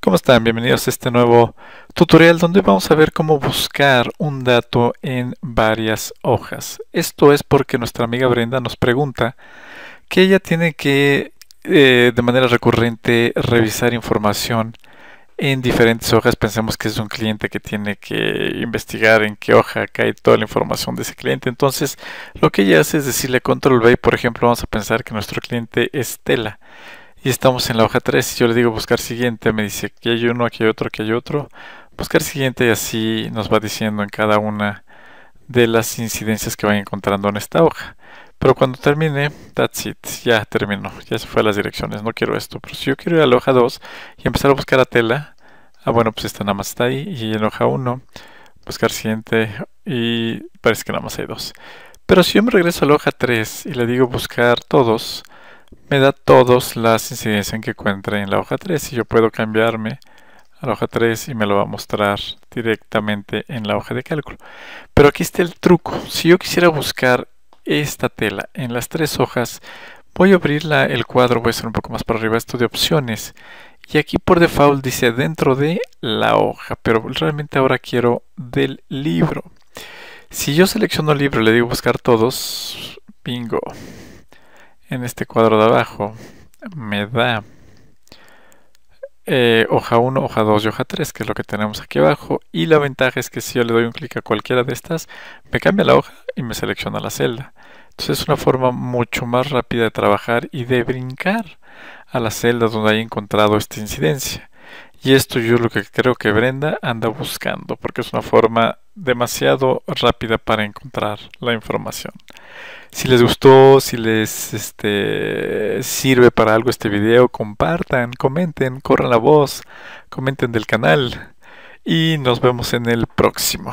¿Cómo están? Bienvenidos a este nuevo tutorial donde vamos a ver cómo buscar un dato en varias hojas. Esto es porque nuestra amiga Brenda nos pregunta que ella tiene que eh, de manera recurrente revisar información en diferentes hojas. Pensemos que es un cliente que tiene que investigar en qué hoja cae toda la información de ese cliente. Entonces lo que ella hace es decirle control B, por ejemplo, vamos a pensar que nuestro cliente es Tela y estamos en la hoja 3 y yo le digo buscar siguiente, me dice que hay uno, aquí hay otro, aquí hay otro, buscar siguiente y así nos va diciendo en cada una de las incidencias que va encontrando en esta hoja. Pero cuando termine, that's it, ya terminó, ya se fue a las direcciones, no quiero esto. Pero si yo quiero ir a la hoja 2 y empezar a buscar a tela, ah bueno, pues esta nada más está ahí, y en hoja 1, buscar siguiente, y parece que nada más hay dos. Pero si yo me regreso a la hoja 3 y le digo buscar todos, me da todos las incidencias que encuentre en la hoja 3 y yo puedo cambiarme a la hoja 3 y me lo va a mostrar directamente en la hoja de cálculo. Pero aquí está el truco. Si yo quisiera buscar esta tela en las tres hojas, voy a abrir el cuadro, voy a hacer un poco más para arriba esto de opciones. Y aquí por default dice dentro de la hoja, pero realmente ahora quiero del libro. Si yo selecciono libro y le digo buscar todos, bingo en este cuadro de abajo me da eh, hoja 1, hoja 2 y hoja 3, que es lo que tenemos aquí abajo. Y la ventaja es que si yo le doy un clic a cualquiera de estas, me cambia la hoja y me selecciona la celda. Entonces es una forma mucho más rápida de trabajar y de brincar a la celda donde haya encontrado esta incidencia. Y esto yo lo que creo que Brenda anda buscando, porque es una forma demasiado rápida para encontrar la información. Si les gustó, si les este, sirve para algo este video, compartan, comenten, corran la voz, comenten del canal y nos vemos en el próximo.